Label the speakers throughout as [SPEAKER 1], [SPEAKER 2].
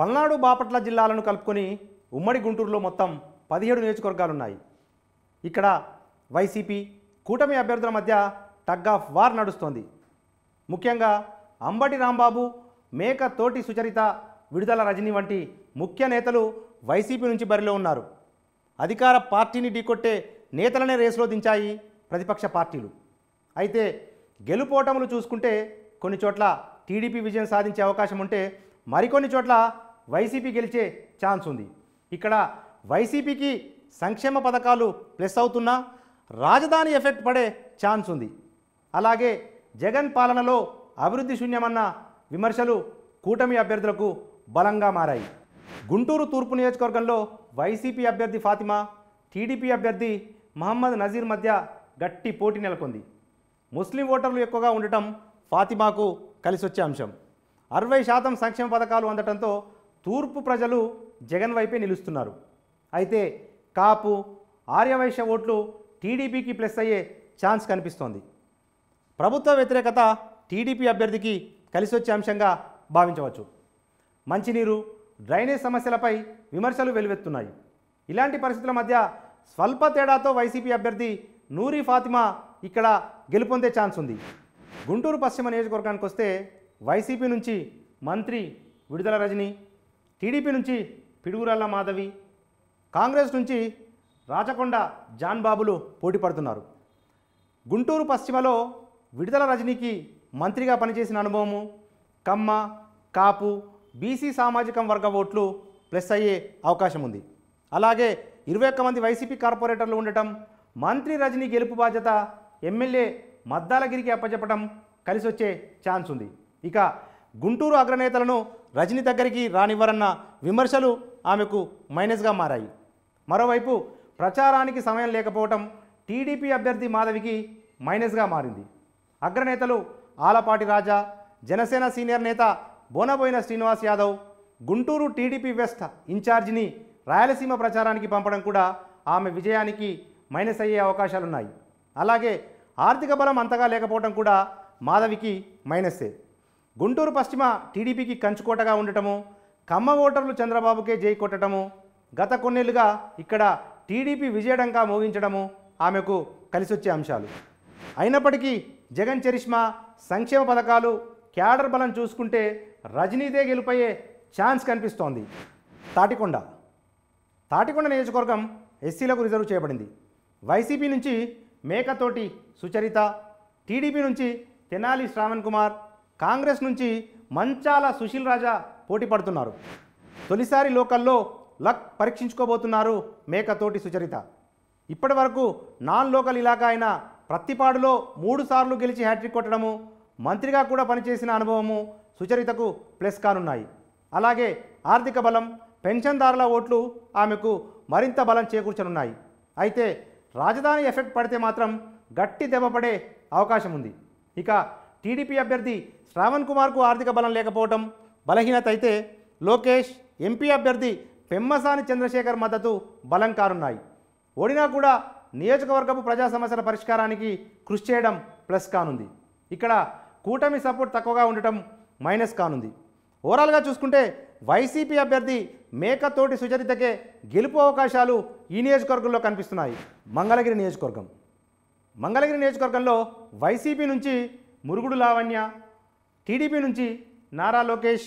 [SPEAKER 1] పల్నాడు బాపట్ల జిల్లాలను కలుపుకొని ఉమ్మడి గుంటూరులో మొత్తం పదిహేడు నియోజకవర్గాలున్నాయి ఇక్కడ వైసీపీ కూటమి అభ్యర్థుల మధ్య టగ్ ఆఫ్ వార్ నడుస్తోంది ముఖ్యంగా అంబటి రాంబాబు మేక తోటి సుచరిత విడుదల రజని వంటి ముఖ్య నేతలు వైసీపీ నుంచి బరిలో ఉన్నారు అధికార పార్టీని ఢీకొట్టే నేతలనే రేసులో దించాయి ప్రతిపక్ష పార్టీలు అయితే గెలుపోటములు చూసుకుంటే కొన్ని చోట్ల టీడీపీ విజయం సాధించే అవకాశం ఉంటే మరికొన్ని చోట్ల వైసీపీ గెలిచే ఛాన్స్ ఉంది ఇక్కడ వైసీపీకి సంక్షేమ పథకాలు ప్లస్ అవుతున్నా రాజధాని ఎఫెక్ట్ పడే ఛాన్స్ ఉంది అలాగే జగన్ పాలనలో అభివృద్ధి శూన్యమన్న విమర్శలు కూటమి అభ్యర్థులకు బలంగా మారాయి గుంటూరు తూర్పు నియోజకవర్గంలో వైసీపీ అభ్యర్థి ఫాతిమా టీడీపీ అభ్యర్థి మహమ్మద్ నజీర్ మధ్య గట్టి పోటీ నెలకొంది ముస్లిం ఓటర్లు ఎక్కువగా ఉండటం ఫాతిమాకు కలిసొచ్చే అంశం అరవై శాతం సంక్షేమ పథకాలు అందటంతో తూర్పు ప్రజలు జగన్ వైపే నిలుస్తున్నారు అయితే కాపు ఆర్యవైశ్య ఓట్లు టీడీపీకి ప్లస్ అయ్యే ఛాన్స్ కనిపిస్తోంది ప్రభుత్వ వ్యతిరేకత టీడీపీ అభ్యర్థికి కలిసి వచ్చే అంశంగా భావించవచ్చు మంచినీరు డ్రైనేజ్ సమస్యలపై విమర్శలు వెలువెత్తున్నాయి ఇలాంటి పరిస్థితుల మధ్య స్వల్ప తేడాతో వైసీపీ అభ్యర్థి నూరి ఫాతిమా ఇక్కడ గెలుపొందే ఛాన్స్ ఉంది గుంటూరు పశ్చిమ నియోజకవర్గానికి వస్తే వైసీపీ నుంచి మంత్రి విడుదల రజని టీడీపీ నుంచి పిడుగురాళ్ళ మాధవి కాంగ్రెస్ నుంచి రాచకొండ జాన్ బాబులు పోటీ పడుతున్నారు గుంటూరు పశ్చిమలో విడుదల రజనీకి మంత్రిగా పనిచేసిన అనుభవము కమ్మ కాపు బీసీ సామాజిక వర్గ ఓట్లు ప్లస్ అయ్యే అవకాశం ఉంది అలాగే ఇరవై ఒక్క మంది వైసీపీ కార్పొరేటర్లు ఉండటం మంత్రి రజనీ గెలుపు బాధ్యత ఎమ్మెల్యే మద్దాలగిరికి అప్పచెప్పడం కలిసి వచ్చే ఛాన్స్ ఉంది ఇక గుంటూరు అగ్రనేతలను రజనీ దగ్గరికి రానివ్వరన్న విమర్శలు ఆమెకు మైనస్గా మారాయి మరోవైపు ప్రచారానికి సమయం లేకపోవటం టీడీపీ అభ్యర్థి మాధవికి మైనస్గా మారింది అగ్రనేతలు ఆలపాటి రాజా జనసేన సీనియర్ నేత బోనబోయిన శ్రీనివాస్ యాదవ్ గుంటూరు టీడీపీ వెస్ట్ ఇన్ఛార్జిని రాయలసీమ ప్రచారానికి పంపడం కూడా ఆమె విజయానికి మైనస్ అయ్యే అవకాశాలున్నాయి అలాగే ఆర్థిక బలం అంతగా లేకపోవడం కూడా మాధవికి మైనస్సే గుంటూరు పశ్చిమ టీడీపీకి కంచుకోటగా ఉండటము కమ్మ ఓటర్లు చంద్రబాబుకే జై కొట్టడము గత కొన్నేళ్లుగా ఇక్కడ టీడీపీ విజయడంగా మోగించడము ఆమెకు కలిసొచ్చే అంశాలు అయినప్పటికీ జగన్ చరిష్మా సంక్షేమ పథకాలు క్యాడర్ బలం చూసుకుంటే రజనీదే గెలుపయ్యే ఛాన్స్ కనిపిస్తోంది తాటికొండ తాటికొండ నియోజకవర్గం ఎస్సీలకు రిజర్వ్ చేయబడింది వైసీపీ నుంచి మేకతోటి సుచరిత టీడీపీ నుంచి తెనాలి శ్రావణ్ కుమార్ కాంగ్రెస్ నుంచి మంచాల సుశీల్ రాజా పోటీ పడుతున్నారు తొలిసారి లోకల్లో లక్ పరీక్షించుకోబోతున్నారు మేకతోటి సుచరిత ఇప్పటి వరకు నాన్ లోకల్ ఇలాకా అయిన ప్రత్తిపాడులో మూడుసార్లు గెలిచి హ్యాట్రిక్ కొట్టడము మంత్రిగా కూడా పనిచేసిన అనుభవము సుచరితకు ప్లస్ కానున్నాయి అలాగే ఆర్థిక బలం పెన్షన్దారుల ఓట్లు ఆమెకు మరింత బలం చేకూర్చనున్నాయి అయితే రాజధాని ఎఫెక్ట్ పడితే మాత్రం గట్టి దెబ్బపడే అవకాశం ఉంది ఇక టీడీపీ అభ్యర్థి శ్రావణ్ కుమార్కు ఆర్థిక బలం లేకపోవటం బలహీనత అయితే లోకేష్ ఎంపీ అభ్యర్థి పెమ్మసాని చంద్రశేఖర్ మద్దతు బలం కానున్నాయి ఓడినా కూడా నియోజకవర్గపు ప్రజా సమస్యల పరిష్కారానికి కృషి చేయడం ప్లస్ కానుంది ఇక్కడ కూటమి సపోర్ట్ తక్కువగా ఉండటం మైనస్ కానుంది ఓవరాల్గా చూసుకుంటే వైసీపీ అభ్యర్థి మేకతోటి సుచరితకే గెలుపు అవకాశాలు ఈ నియోజకవర్గంలో కనిపిస్తున్నాయి మంగళగిరి నియోజకవర్గం మంగళగిరి నియోజకవర్గంలో వైసీపీ నుంచి మురుగుడు లావణ్య టీడీపీ నుంచి నారా లోకేష్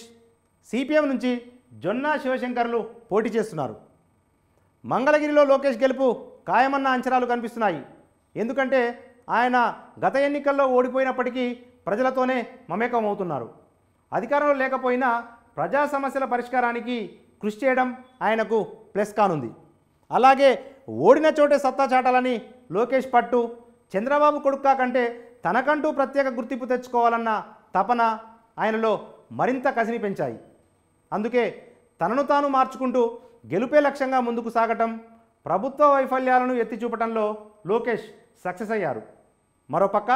[SPEAKER 1] సిపిఎం నుంచి జొన్న శివశంకర్లు పోటీ చేస్తున్నారు మంగళగిరిలో లోకేష్ గెలుపు ఖాయమన్న అంచనాలు కనిపిస్తున్నాయి ఎందుకంటే ఆయన గత ఎన్నికల్లో ఓడిపోయినప్పటికీ ప్రజలతోనే మమేకం అవుతున్నారు అధికారంలో లేకపోయినా ప్రజా సమస్యల పరిష్కారానికి కృషి చేయడం ఆయనకు ప్లస్ కానుంది అలాగే ఓడిన చోటే సత్తా చాటాలని లోకేష్ పట్టు చంద్రబాబు కొడుక్కా కంటే తనకంటూ ప్రత్యేక గుర్తింపు తెచ్చుకోవాలన్న తపన ఆయనలో మరింత కసిని పెంచాయి అందుకే తనను తాను మార్చుకుంటూ గెలుపే లక్ష్యంగా ముందుకు సాగటం ప్రభుత్వ వైఫల్యాలను ఎత్తి చూపటంలో లోకేష్ సక్సెస్ అయ్యారు మరోపక్క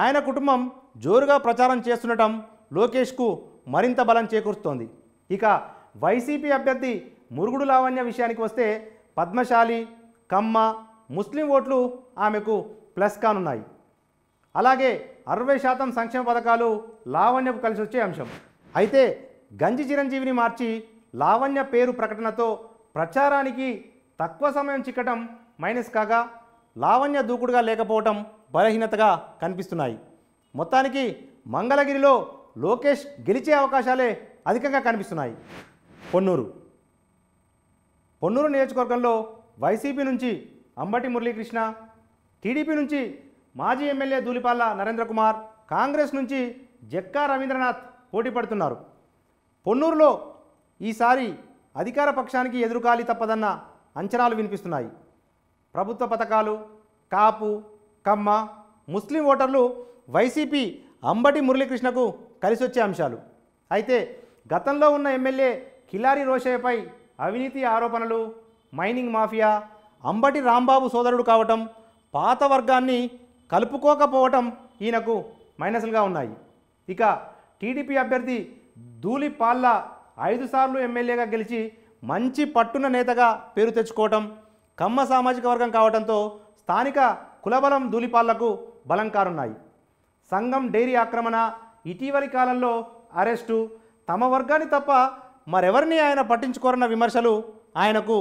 [SPEAKER 1] ఆయన కుటుంబం జోరుగా ప్రచారం చేస్తుండటం లోకేష్కు మరింత బలం చేకూరుస్తోంది ఇక వైసీపీ అభ్యర్థి మురుగుడు లావణ్య విషయానికి వస్తే పద్మశాలి కమ్మ ముస్లిం ఓట్లు ఆమెకు ప్లస్ కానున్నాయి అలాగే అరవై శాతం సంక్షేమ పథకాలు లావణ్యపు కలిసి వచ్చే అంశం అయితే గంజి చిరంజీవిని మార్చి లావణ్య పేరు ప్రకటనతో ప్రచారానికి తక్కువ సమయం చిక్కటం మైనస్ కాగా లావణ్య దూకుడుగా లేకపోవటం బలహీనతగా కనిపిస్తున్నాయి మొత్తానికి మంగళగిరిలో లోకేష్ గెలిచే అవకాశాలే అధికంగా కనిపిస్తున్నాయి పొన్నూరు పొన్నూరు నియోజకవర్గంలో వైసీపీ నుంచి అంబటి మురళీకృష్ణ టీడీపీ నుంచి మాజీ ఎమ్మెల్యే ధూలిపాల్ల నరేంద్ర కుమార్ కాంగ్రెస్ నుంచి జక్కా రవీంద్రనాథ్ పోటీ పడుతున్నారు పొన్నూరులో ఈసారి అధికార పక్షానికి ఎదురుకాలి తప్పదన్న అంచనాలు వినిపిస్తున్నాయి ప్రభుత్వ పథకాలు కాపు కమ్మ ముస్లిం ఓటర్లు వైసీపీ అంబటి మురళీకృష్ణకు కలిసొచ్చే అంశాలు అయితే గతంలో ఉన్న ఎమ్మెల్యే కిలారి రోషయ్యపై అవినీతి ఆరోపణలు మైనింగ్ మాఫియా అంబటి రాంబాబు సోదరుడు కావటం పాత వర్గాన్ని కలుపుకోకపోవటం ఈయనకు మైనస్లుగా ఉన్నాయి ఇక టీడీపీ అభ్యర్థి ధూళిపాల్ల ఐదు సార్లు ఎమ్మెల్యేగా గెలిచి మంచి పట్టున నేతగా పేరు తెచ్చుకోవటం కమ్మ సామాజిక వర్గం కావడంతో స్థానిక కులబలం ధూళిపాళ్లకు బలం కారున్నాయి సంఘం డైరీ ఆక్రమణ ఇటీవలి కాలంలో అరెస్టు తమ వర్గాన్ని తప్ప మరెవరిని ఆయన పట్టించుకోరన్న విమర్శలు ఆయనకు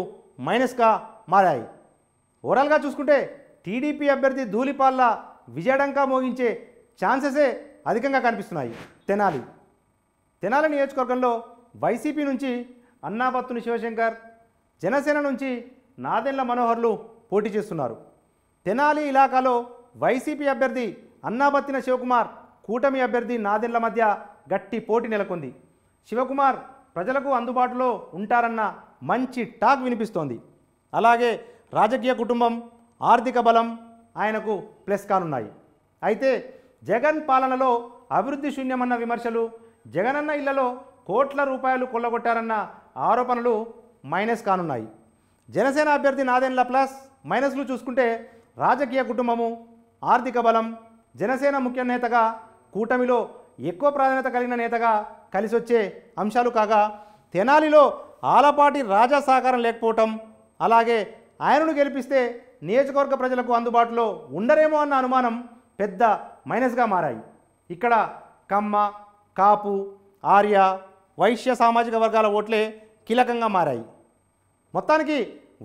[SPEAKER 1] మైనస్గా మారాయి ఓవరాల్గా చూసుకుంటే టీడీపీ అభ్యర్థి ధూళిపాల్ల విజయడంకా మోగించే ఛాన్సెసే అధికంగా కనిపిస్తున్నాయి తెనాలి తెనాలి నియోజకవర్గంలో వైసీపీ నుంచి అన్నాబత్తుని శివశంకర్ జనసేన నుంచి నాదెండ్ల మనోహర్లు పోటీ చేస్తున్నారు తెనాలి ఇలాకాలో వైసీపీ అభ్యర్థి అన్నాబత్తిన శివకుమార్ కూటమి అభ్యర్థి నాదెండ్ల మధ్య గట్టి పోటీ నెలకొంది శివకుమార్ ప్రజలకు అందుబాటులో ఉంటారన్న మంచి టాక్ వినిపిస్తోంది అలాగే రాజకీయ కుటుంబం ఆర్థిక బలం ఆయనకు ప్లస్ కానున్నాయి అయితే జగన్ పాలనలో అభివృద్ధి శూన్యమన్న విమర్శలు జగనన్న ఇళ్లలో కోట్ల రూపాయలు కొల్లగొట్టారన్న ఆరోపణలు మైనస్ కానున్నాయి జనసేన అభ్యర్థి నాదెన్ల ప్లస్ మైనస్లు చూసుకుంటే రాజకీయ కుటుంబము ఆర్థిక బలం జనసేన ముఖ్య నేతగా కూటమిలో ఎక్కువ ప్రాధాన్యత కలిగిన నేతగా కలిసొచ్చే అంశాలు కాగా తెనాలిలో ఆలపాటి రాజా సహకారం లేకపోవటం అలాగే ఆయనను గెలిపిస్తే నియోజకవర్గ ప్రజలకు అందుబాటులో ఉండరేమో అన్న అనుమానం పెద్ద మైనస్గా మారాయి ఇక్కడ కమ్మ కాపు ఆర్య వైశ్య సామాజిక వర్గాల ఓట్లే కీలకంగా మారాయి మొత్తానికి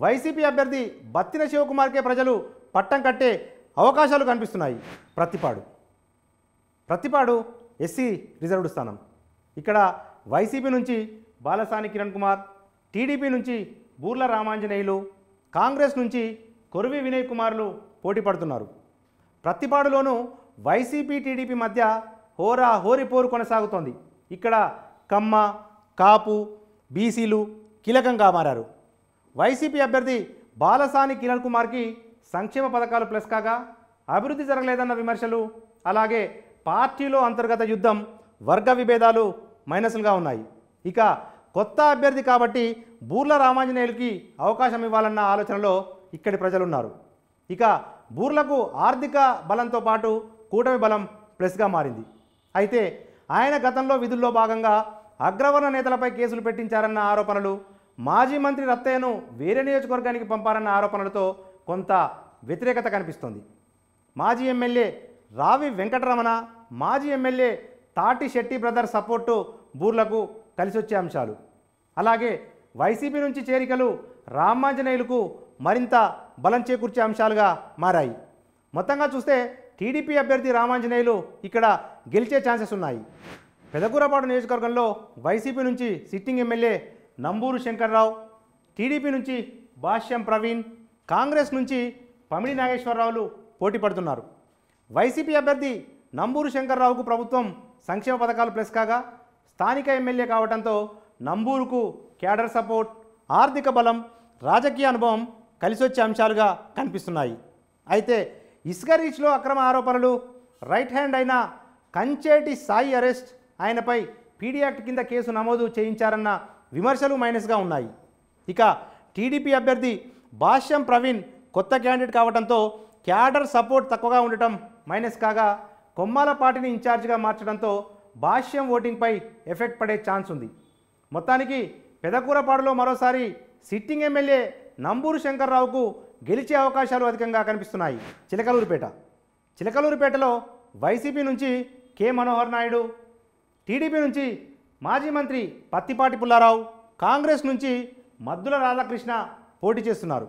[SPEAKER 1] వైసీపీ అభ్యర్థి బత్తిన శివకుమార్కే ప్రజలు పట్టం కట్టే అవకాశాలు కనిపిస్తున్నాయి ప్రతిపాడు ప్రతిపాడు ఎస్సీ రిజర్వ్డ్ స్థానం ఇక్కడ వైసీపీ నుంచి బాలసాని కిరణ్ కుమార్ టీడీపీ నుంచి బూర్ల రామాంజనేయులు కాంగ్రెస్ నుంచి కొరువి వినయ్ కుమార్లు పోటీ పడుతున్నారు ప్రతిపాడులోనూ వైసీపీ టీడీపీ మధ్య హోరా హోరి పోరు కొనసాగుతోంది ఇక్కడ కమ్మ కాపు బీసీలు కీలకంగా మారారు వైసీపీ అభ్యర్థి బాలసాని కిరణ్ కుమార్కి సంక్షేమ పథకాలు ప్లస్ కాగా అభివృద్ధి జరగలేదన్న విమర్శలు అలాగే పార్టీలో అంతర్గత యుద్ధం వర్గ విభేదాలు మైనస్లుగా ఉన్నాయి ఇక కొత్త అభ్యర్థి కాబట్టి బూర్ల రామాంజనేయులకి అవకాశం ఇవ్వాలన్న ఆలోచనలో ఇక్కడి ప్రజలున్నారు ఇక బూర్లకు ఆర్థిక బలంతో పాటు కూటమి బలం ప్లస్గా మారింది అయితే ఆయన గతంలో విధుల్లో భాగంగా అగ్రవర్ణ నేతలపై కేసులు పెట్టించారన్న ఆరోపణలు మాజీ మంత్రి రత్తయ్యను వేరే నియోజకవర్గానికి పంపారన్న ఆరోపణలతో కొంత వ్యతిరేకత కనిపిస్తోంది మాజీ ఎమ్మెల్యే రావి వెంకటరమణ మాజీ MLA Tati Setti brother support బూర్లకు కలిసొచ్చే అంశాలు అలాగే వైసీపీ నుంచి చేరికలు రామాంజనేయులకు మరింత బలం చేకూర్చే అంశాలుగా మారాయి మొత్తంగా చూస్తే టీడీపీ అభ్యర్థి రామాంజనేయులు ఇక్కడ గెలిచే ఛాన్సెస్ ఉన్నాయి పెదకూరపాడు నియోజకవర్గంలో వైసీపీ నుంచి sitting MLA Namburu Shankarrao TDP నుంచి భాష్యం ప్రవీణ్ కాంగ్రెస్ నుంచి పమిడి నాగేశ్వరరావులు పోటీ పడుతున్నారు వైసీపీ అభ్యర్థి నంబూరు శంకర్రావుకు ప్రభుత్వం సంక్షేమ పథకాలు ప్లస్ కాగా స్థానిక ఎమ్మెల్యే కావడంతో నంబూరుకు క్యాడర్ సపోర్ట్ ఆర్థిక బలం రాజకీయ అనుభవం కలిసొచ్చే అంశాలుగా కనిపిస్తున్నాయి అయితే ఇసుక రీచ్లో అక్రమ ఆరోపణలు రైట్ హ్యాండ్ అయిన కంచేటి సాయి అరెస్ట్ ఆయనపై పీడియాక్ట్ కింద కేసు నమోదు చేయించారన్న విమర్శలు మైనస్గా ఉన్నాయి ఇక టీడీపీ అభ్యర్థి భాష్యం ప్రవీణ్ కొత్త క్యాండిడేట్ కావడంతో క్యాడర్ సపోర్ట్ తక్కువగా ఉండటం మైనస్ కాగా కొమ్మాల పార్టీని ఇన్ఛార్జిగా మార్చడంతో భాష్యం ఓటింగ్పై ఎఫెక్ట్ పడే ఛాన్స్ ఉంది మొత్తానికి పెదకూరపాడులో మరోసారి సిట్టింగ్ ఎమ్మెల్యే నంబూరు శంకర్రావుకు గెలిచే అవకాశాలు అధికంగా కనిపిస్తున్నాయి చిలకలూరుపేట చిలకలూరుపేటలో వైసీపీ నుంచి కె మనోహర్ నాయుడు టీడీపీ నుంచి మాజీ మంత్రి పత్తిపాటి పుల్లారావు కాంగ్రెస్ నుంచి మద్దుల రాధాకృష్ణ పోటీ చేస్తున్నారు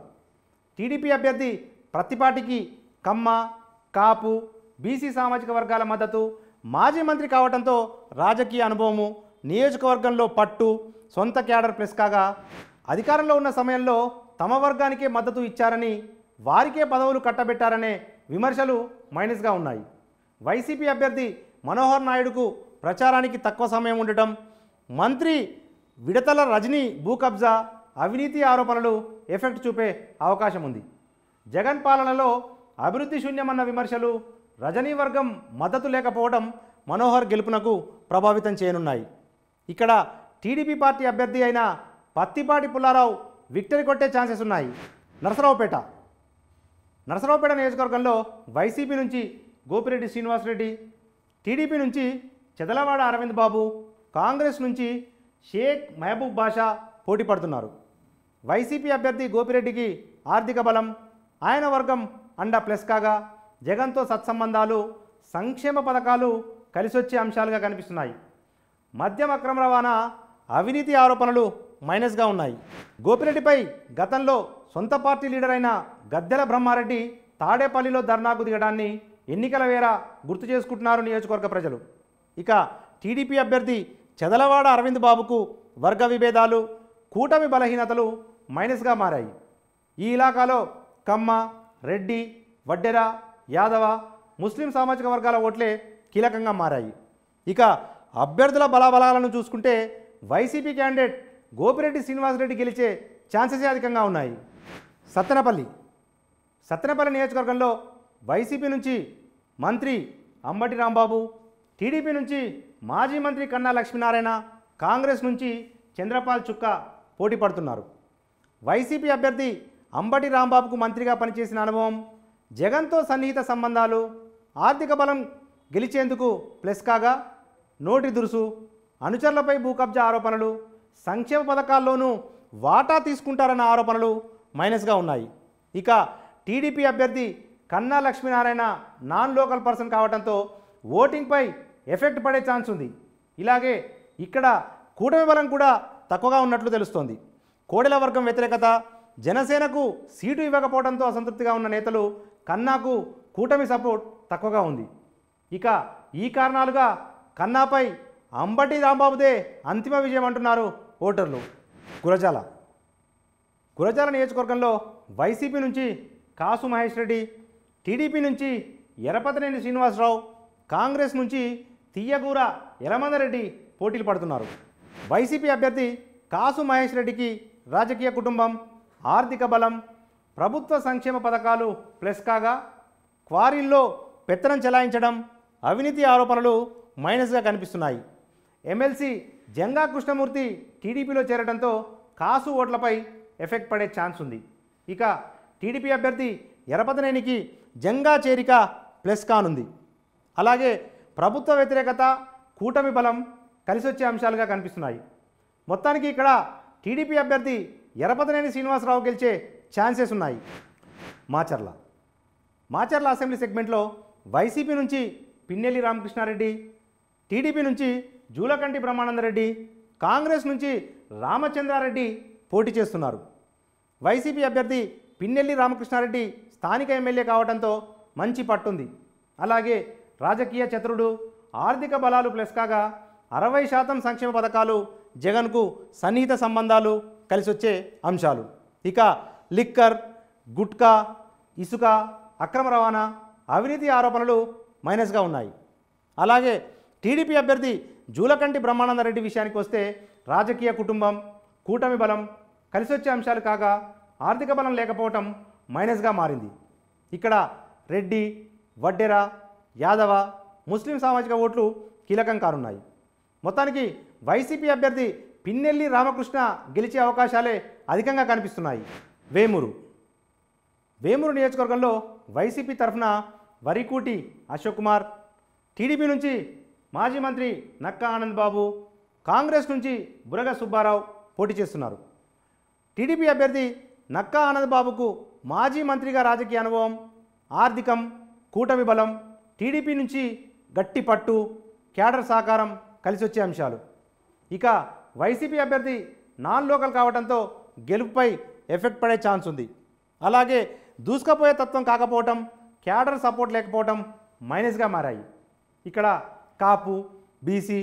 [SPEAKER 1] టీడీపీ అభ్యర్థి ప్రతిపాటికి కమ్మ కాపు బీసీ సామాజిక వర్గాల మద్దతు మాజీ మంత్రి కావడంతో రాజకీయ అనుభవము నియోజకవర్గంలో పట్టు సొంత క్యాడర్ ప్లస్ కాగా అధికారంలో ఉన్న సమయంలో తమ వర్గానికే మద్దతు ఇచ్చారని వారికే పదవులు కట్టబెట్టారనే విమర్శలు మైనస్గా ఉన్నాయి వైసీపీ అభ్యర్థి మనోహర్ నాయుడుకు ప్రచారానికి తక్కువ సమయం ఉండటం మంత్రి విడతల రజనీ భూ కబ్జా అవినీతి ఆరోపణలు ఎఫెక్ట్ చూపే అవకాశం ఉంది జగన్ పాలనలో అభివృద్ధి శూన్యమన్న విమర్శలు రజనీ వర్గం మద్దతు లేకపోవడం మనోహర్ గెలుపునకు ప్రభావితం చేయనున్నాయి ఇక్కడ టీడీపీ పార్టీ అభ్యర్థి అయిన పత్తిపాటి పుల్లారావు విక్టరీ కొట్టే ఛాన్సెస్ ఉన్నాయి నరసరావుపేట నరసరావుపేట నియోజకవర్గంలో వైసీపీ నుంచి గోపిరెడ్డి శ్రీనివాసరెడ్డి టీడీపీ నుంచి చెదలవాడ అరవింద్ బాబు కాంగ్రెస్ నుంచి షేక్ మహబూబ్ బాషా పోటీ పడుతున్నారు వైసీపీ అభ్యర్థి గోపిరెడ్డికి ఆర్థిక బలం ఆయన వర్గం అండ ప్లస్ కాగా జగన్తో సత్సంబంధాలు సంక్షేమ పథకాలు కలిసొచ్చే అంశాలుగా కనిపిస్తున్నాయి మద్యం అక్రమ రవాణా అవినీతి ఆరోపణలు మైనస్గా ఉన్నాయి గోపిరెడ్డిపై గతంలో సొంత పార్టీ లీడర్ అయిన గద్దెల బ్రహ్మారెడ్డి తాడేపల్లిలో ధర్నాకు దిగడాన్ని ఎన్నికల వేళ గుర్తు చేసుకుంటున్నారు నియోజకవర్గ ప్రజలు ఇక టీడీపీ అభ్యర్థి చెదలవాడ అరవింద్ బాబుకు వర్గ విభేదాలు కూటమి బలహీనతలు మైనస్గా మారాయి ఈ ఇలాకాలో కమ్మ రెడ్డి వడ్డెర యాదవ ముస్లిం సామాజిక వర్గాల ఓట్లే కీలకంగా మారాయి ఇక అభ్యర్థుల బలాబలాలను చూసుకుంటే వైసీపీ క్యాండిడేట్ గోపిరెడ్డి శ్రీనివాసరెడ్డి గెలిచే ఛాన్సెసే అధికంగా ఉన్నాయి సత్తెనపల్లి సత్తెనపల్లి నియోజకవర్గంలో వైసీపీ నుంచి మంత్రి అంబటి రాంబాబు టీడీపీ నుంచి మాజీ మంత్రి కన్నా లక్ష్మీనారాయణ కాంగ్రెస్ నుంచి చంద్రపాల్ చుక్క పోటీ పడుతున్నారు వైసీపీ అభ్యర్థి అంబటి రాంబాబుకు మంత్రిగా పనిచేసిన అనుభవం జగన్తో సన్నిహిత సంబంధాలు ఆర్థిక బలం గెలిచేందుకు ప్లస్ కాగా నోటి దురుసు అనుచరులపై భూకబ్జా ఆరోపణలు సంక్షేమ పథకాల్లోనూ వాటా తీసుకుంటారన్న ఆరోపణలు మైనస్గా ఉన్నాయి ఇక టీడీపీ అభ్యర్థి కన్నా లక్ష్మీనారాయణ నాన్ లోకల్ పర్సన్ కావడంతో ఓటింగ్పై ఎఫెక్ట్ పడే ఛాన్స్ ఉంది ఇలాగే ఇక్కడ కూటమి బలం కూడా తక్కువగా ఉన్నట్లు తెలుస్తోంది కోడెల వర్గం వ్యతిరేకత జనసేనకు సీటు ఇవ్వకపోవడంతో అసంతృప్తిగా ఉన్న నేతలు కన్నాకు కూటమి సపోర్ట్ తక్కువగా ఉంది ఇక ఈ కారణాలుగా కన్నాపై అంబటి రాంబాబుదే అంతిమ విజయం అంటున్నారు ఓటర్లు గురజాల గురజాల నియోజకవర్గంలో వైసీపీ నుంచి కాసు మహేష్ రెడ్డి టీడీపీ నుంచి ఎరపతినేని శ్రీనివాసరావు కాంగ్రెస్ నుంచి తియ్యగూర యలమందరెడ్డి పోటీలు పడుతున్నారు వైసీపీ అభ్యర్థి కాసు మహేష్ రెడ్డికి రాజకీయ కుటుంబం ఆర్థిక బలం ప్రభుత్వ సంక్షేమ పథకాలు ప్లస్ కాగా క్వారీల్లో పెత్తనం చెలాయించడం అవినీతి ఆరోపణలు మైనస్గా కనిపిస్తున్నాయి ఎమ్మెల్సీ జంగా కృష్ణమూర్తి టీడీపీలో చేరడంతో కాసు ఓట్లపై ఎఫెక్ట్ పడే ఛాన్స్ ఉంది ఇక టీడీపీ అభ్యర్థి ఎరపతనేనికి జంగా చేరిక ప్లస్ కానుంది అలాగే ప్రభుత్వ వ్యతిరేకత కూటమి బలం కలిసి వచ్చే అంశాలుగా కనిపిస్తున్నాయి మొత్తానికి ఇక్కడ టీడీపీ అభ్యర్థి ఎరపతనేని శ్రీనివాసరావు గెలిచే ఛాన్సెస్ ఉన్నాయి మాచర్ల మాచర్ల అసెంబ్లీ సెగ్మెంట్లో వైసీపీ నుంచి పిన్నెల్లి రామకృష్ణారెడ్డి టీడీపీ నుంచి జూలకంటి బ్రహ్మానందరెడ్డి కాంగ్రెస్ నుంచి రామచంద్రారెడ్డి పోటీ చేస్తున్నారు వైసీపీ అభ్యర్థి పిన్నెల్లి రామకృష్ణారెడ్డి స్థానిక ఎమ్మెల్యే కావడంతో మంచి పట్టుంది అలాగే రాజకీయ చతురుడు ఆర్థిక బలాలు ప్లస్ కాగా అరవై శాతం సంక్షేమ పథకాలు జగన్కు సన్నిహిత సంబంధాలు కలిసొచ్చే అంశాలు ఇక లిక్కర్ గుట్కా ఇసుక అక్రమ రవాణా అవినీతి ఆరోపణలు మైనస్గా ఉన్నాయి అలాగే టీడీపీ అభ్యర్థి జూలకంటి బ్రహ్మానందరెడ్డి విషయానికి వస్తే రాజకీయ కుటుంబం కూటమి బలం కలిసొచ్చే అంశాలు కాగా ఆర్థిక బలం లేకపోవటం మైనస్గా మారింది ఇక్కడ రెడ్డి వడ్డెర యాదవ ముస్లిం సామాజిక ఓట్లు కీలకం కానున్నాయి మొత్తానికి వైసీపీ అభ్యర్థి పిన్నెల్లి రామకృష్ణ గెలిచే అవకాశాలే అధికంగా కనిపిస్తున్నాయి వేమూరు వేమూరు నియోజకవర్గంలో వైసీపీ తరఫున వరికూటి అశోక్ కుమార్ టీడీపీ నుంచి మాజీ మంత్రి నక్కా ఆనంద్ బాబు కాంగ్రెస్ నుంచి బురగ సుబ్బారావు పోటీ చేస్తున్నారు టీడీపీ అభ్యర్థి నక్కా ఆనంద్ బాబుకు మాజీ మంత్రిగా రాజకీయ అనుభవం ఆర్థికం కూటమి బలం టీడీపీ నుంచి గట్టి పట్టు క్యాడర్ సహకారం కలిసి వచ్చే అంశాలు ఇక వైసీపీ అభ్యర్థి నాన్ లోకల్ కావడంతో గెలుపుపై ఎఫెక్ట్ పడే ఛాన్స్ ఉంది అలాగే దూసుకపోయే తత్వం కాకపోవటం క్యాడర్ సపోర్ట్ లేకపోవటం మైనస్గా మారాయి ఇక్కడ కాపు బీసీ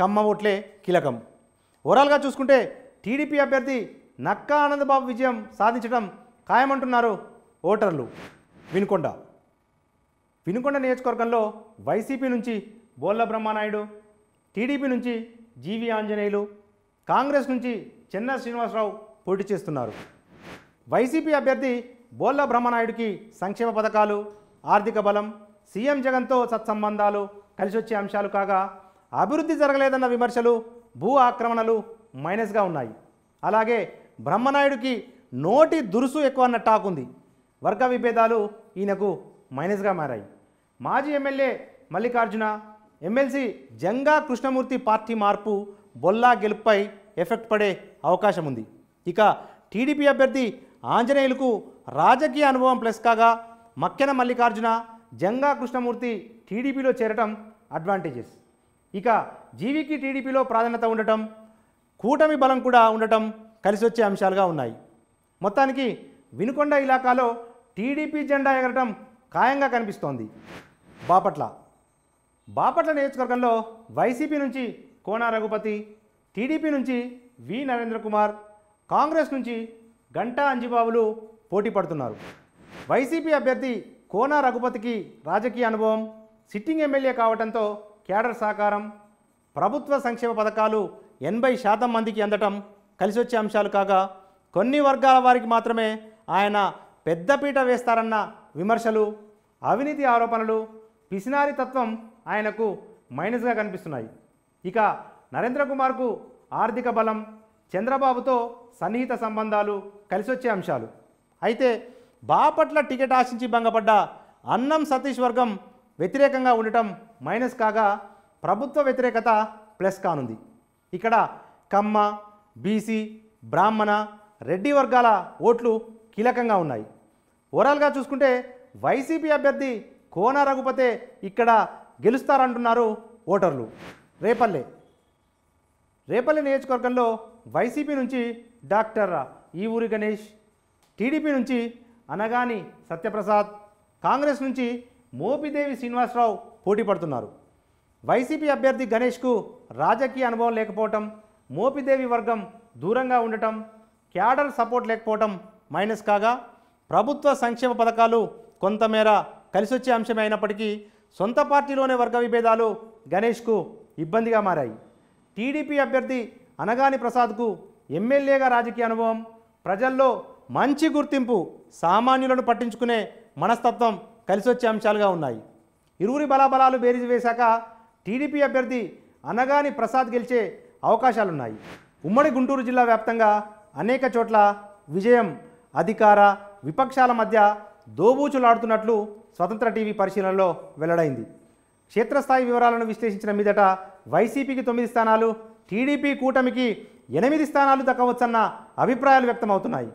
[SPEAKER 1] కమ్మ ఓట్లే కీలకం ఓవరాల్గా చూసుకుంటే టీడీపీ అభ్యర్థి నక్కా ఆనందబాబు విజయం సాధించడం ఖాయమంటున్నారు ఓటర్లు వినుకొండ వినుకొండ నియోజకవర్గంలో వైసీపీ నుంచి బోళ్ళ బ్రహ్మానాయుడు టీడీపీ నుంచి జీవి ఆంజనేయులు కాంగ్రెస్ నుంచి చెన్న శ్రీనివాసరావు పోటీ చేస్తున్నారు వైసీపీ అభ్యర్థి బోళ్ళ బ్రహ్మనాయుడికి సంక్షేమ పథకాలు ఆర్థిక బలం సీఎం జగన్తో సత్సంబంధాలు కలిసి వచ్చే అంశాలు కాగా అభివృద్ధి జరగలేదన్న విమర్శలు భూ ఆక్రమణలు మైనస్గా ఉన్నాయి అలాగే బ్రహ్మనాయుడికి నోటి దురుసు ఎక్కువ అన్న టాక్ ఉంది వర్గ విభేదాలు ఈయనకు మైనస్గా మారాయి మాజీ MLA Mallikarjuna MLC Janga Krishnamurthy party మార్పు బొల్లా గెలుపుపై ఎఫెక్ట్ పడే అవకాశం ఉంది ఇక టీడీపీ అభ్యర్థి ఆంజనేయులకు రాజకీయ అనుభవం ప్లస్ కాగా మక్కెన మల్లికార్జున జంగా కృష్ణమూర్తి టీడీపీలో చేరటం అడ్వాంటేజెస్ ఇక జీవికి టీడీపీలో ప్రాధాన్యత ఉండటం కూటమి బలం కూడా ఉండటం కలిసి వచ్చే అంశాలుగా ఉన్నాయి మొత్తానికి వినుకొండ ఇలాకాలో టీడీపీ జెండా ఎగరటం ఖాయంగా కనిపిస్తోంది బాపట్ల బాపట్ల నియోజకవర్గంలో వైసీపీ నుంచి కోనా రఘుపతి టీడీపీ నుంచి వి నరేంద్ర కుమార్ కాంగ్రెస్ నుంచి గంటా అంజిబాబులు పోటీ పడుతున్నారు వైసీపీ అభ్యర్థి కోన రఘుపతికి రాజకీయ అనుభవం సిట్టింగ్ ఎమ్మెల్యే కావడంతో కేడర్ సహకారం ప్రభుత్వ సంక్షేమ పథకాలు ఎనభై శాతం మందికి అందటం కలిసి వచ్చే అంశాలు కాగా కొన్ని వర్గాల వారికి మాత్రమే ఆయన పెద్దపీట వేస్తారన్న విమర్శలు అవినీతి ఆరోపణలు పిసినారి తత్వం ఆయనకు మైనస్గా కనిపిస్తున్నాయి ఇక నరేంద్ర కుమార్కు ఆర్థిక బలం చంద్రబాబుతో సన్నిహిత సంబంధాలు కలిసొచ్చే అంశాలు అయితే బాపట్ల టికెట్ ఆశించి భంగపడ్డ అన్నం సతీష్ వర్గం వ్యతిరేకంగా ఉండటం మైనస్ కాగా ప్రభుత్వ వ్యతిరేకత ప్లస్ కానుంది ఇక్కడ కమ్మ బీసీ బ్రాహ్మణ రెడ్డి వర్గాల ఓట్లు కీలకంగా ఉన్నాయి ఓవరాల్గా చూసుకుంటే వైసీపీ అభ్యర్థి కోన రఘుపతే ఇక్కడ గెలుస్తారంటున్నారు ఓటర్లు రేపల్లె రేపల్లె నియోజకవర్గంలో వైసీపీ నుంచి డాక్టర్ ఈవూరి గణేష్ టీడీపీ నుంచి అనగాని సత్యప్రసాద్ కాంగ్రెస్ నుంచి మోపిదేవి శ్రీనివాసరావు పోటీ పడుతున్నారు వైసీపీ అభ్యర్థి గణేష్కు రాజకీయ అనుభవం లేకపోవటం మోపిదేవి వర్గం దూరంగా ఉండటం క్యాడర్ సపోర్ట్ లేకపోవటం మైనస్ కాగా ప్రభుత్వ సంక్షేమ పథకాలు కొంతమేర కలిసొచ్చే అంశమే అయినప్పటికీ సొంత పార్టీలోనే వర్గ విభేదాలు గణేష్కు ఇబ్బందిగా మారాయి టీడీపీ అభ్యర్థి అనగాని ప్రసాద్కు ఎమ్మెల్యేగా రాజకీయ అనుభవం ప్రజల్లో మంచి గుర్తింపు సామాన్యులను పట్టించుకునే మనస్తత్వం కలిసొచ్చే అంశాలుగా ఉన్నాయి ఇరువురి బలాబలాలు బేరీజు వేశాక టీడీపీ అభ్యర్థి అనగాని ప్రసాద్ గెలిచే అవకాశాలున్నాయి ఉమ్మడి గుంటూరు జిల్లా వ్యాప్తంగా అనేక చోట్ల విజయం అధికార విపక్షాల మధ్య దోబూచులాడుతున్నట్లు స్వతంత్ర టీవీ పరిశీలనలో వెల్లడైంది క్షేత్రస్థాయి వివరాలను విశ్లేషించిన మీదట వైసీపీకి తొమ్మిది స్థానాలు టీడీపీ కూటమికి ఎనిమిది స్థానాలు దక్కవచ్చన్న అభిప్రాయాలు వ్యక్తమవుతున్నాయి